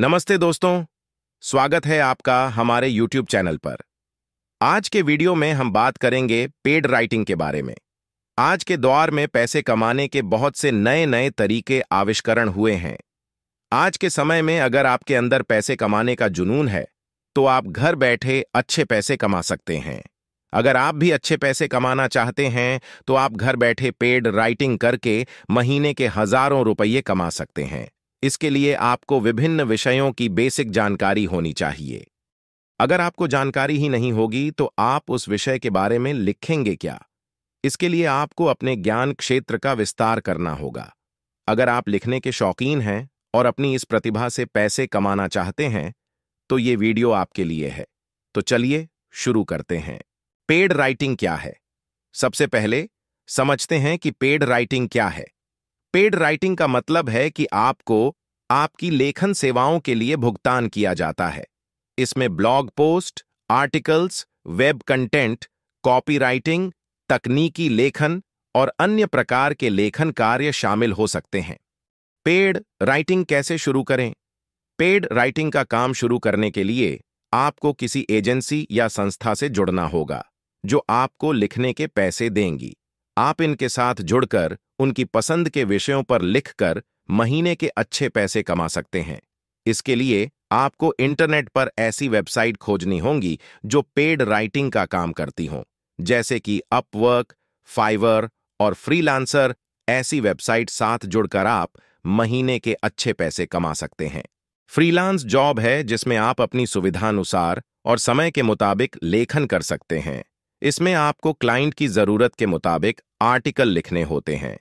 नमस्ते दोस्तों स्वागत है आपका हमारे YouTube चैनल पर आज के वीडियो में हम बात करेंगे पेड राइटिंग के बारे में आज के दौर में पैसे कमाने के बहुत से नए नए तरीके आविष्करण हुए हैं आज के समय में अगर आपके अंदर पैसे कमाने का जुनून है तो आप घर बैठे अच्छे पैसे कमा सकते हैं अगर आप भी अच्छे पैसे कमाना चाहते हैं तो आप घर बैठे पेड राइटिंग करके महीने के हजारों रुपये कमा सकते हैं इसके लिए आपको विभिन्न विषयों की बेसिक जानकारी होनी चाहिए अगर आपको जानकारी ही नहीं होगी तो आप उस विषय के बारे में लिखेंगे क्या इसके लिए आपको अपने ज्ञान क्षेत्र का विस्तार करना होगा अगर आप लिखने के शौकीन हैं और अपनी इस प्रतिभा से पैसे कमाना चाहते हैं तो ये वीडियो आपके लिए है तो चलिए शुरू करते हैं पेड राइटिंग क्या है सबसे पहले समझते हैं कि पेड राइटिंग क्या है पेड राइटिंग का मतलब है कि आपको आपकी लेखन सेवाओं के लिए भुगतान किया जाता है इसमें blog post articles web content copywriting तकनीकी लेखन और अन्य प्रकार के लेखन कार्य शामिल हो सकते हैं पेड राइटिंग कैसे शुरू करें पेड राइटिंग का काम शुरू करने के लिए आपको किसी एजेंसी या संस्था से जुड़ना होगा जो आपको लिखने के पैसे देंगी आप इनके साथ जुड़कर उनकी पसंद के विषयों पर लिखकर महीने के अच्छे पैसे कमा सकते हैं इसके लिए आपको इंटरनेट पर ऐसी वेबसाइट खोजनी होंगी जो पेड राइटिंग का काम करती हों जैसे कि अपवर्क फाइवर और फ्रीलांसर ऐसी वेबसाइट साथ जुड़कर आप महीने के अच्छे पैसे कमा सकते हैं फ्रीलांस जॉब है जिसमें आप अपनी सुविधानुसार और समय के मुताबिक लेखन कर सकते हैं इसमें आपको क्लाइंट की जरूरत के मुताबिक आर्टिकल लिखने होते हैं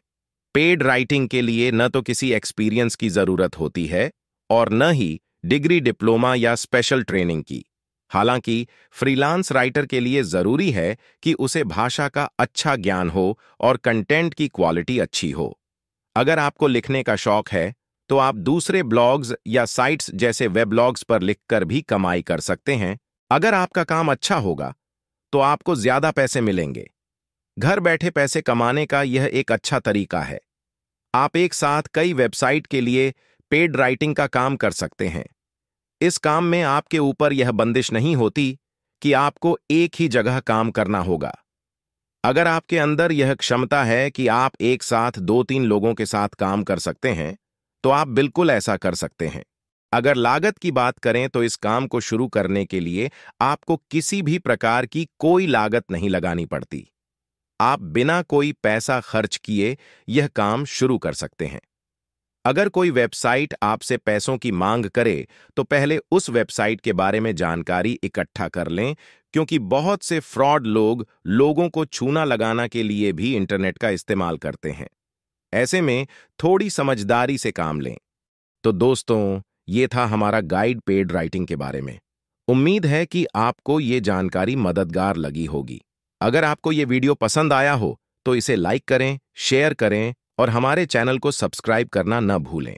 पेड राइटिंग के लिए न तो किसी एक्सपीरियंस की जरूरत होती है और न ही डिग्री डिप्लोमा या स्पेशल ट्रेनिंग की हालांकि फ्रीलांस राइटर के लिए जरूरी है कि उसे भाषा का अच्छा ज्ञान हो और कंटेंट की क्वालिटी अच्छी हो अगर आपको लिखने का शौक है तो आप दूसरे ब्लॉग्स या साइट्स जैसे वेबलॉग्स पर लिखकर भी कमाई कर सकते हैं अगर आपका काम अच्छा होगा तो आपको ज्यादा पैसे मिलेंगे घर बैठे पैसे कमाने का यह एक अच्छा तरीका है आप एक साथ कई वेबसाइट के लिए पेड राइटिंग का काम कर सकते हैं इस काम में आपके ऊपर यह बंदिश नहीं होती कि आपको एक ही जगह काम करना होगा अगर आपके अंदर यह क्षमता है कि आप एक साथ दो तीन लोगों के साथ काम कर सकते हैं तो आप बिल्कुल ऐसा कर सकते हैं अगर लागत की बात करें तो इस काम को शुरू करने के लिए आपको किसी भी प्रकार की कोई लागत नहीं लगानी पड़ती आप बिना कोई पैसा खर्च किए यह काम शुरू कर सकते हैं अगर कोई वेबसाइट आपसे पैसों की मांग करे तो पहले उस वेबसाइट के बारे में जानकारी इकट्ठा कर लें क्योंकि बहुत से फ्रॉड लोग लोगों को छूना लगाना के लिए भी इंटरनेट का इस्तेमाल करते हैं ऐसे में थोड़ी समझदारी से काम लें तो दोस्तों ये था हमारा गाइड पेड राइटिंग के बारे में उम्मीद है कि आपको ये जानकारी मददगार लगी होगी अगर आपको ये वीडियो पसंद आया हो तो इसे लाइक करें शेयर करें और हमारे चैनल को सब्सक्राइब करना न भूलें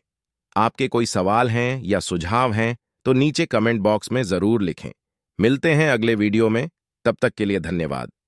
आपके कोई सवाल हैं या सुझाव हैं तो नीचे कमेंट बॉक्स में ज़रूर लिखें मिलते हैं अगले वीडियो में तब तक के लिए धन्यवाद